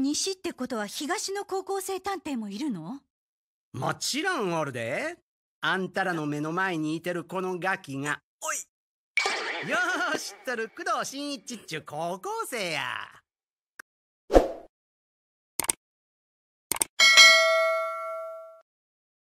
西ってことは東の高校生探偵もいるのもちろんおるで。あんたらの目の前にいてるこのガキが。おいよしっとる工藤新一っちゅう高校生や。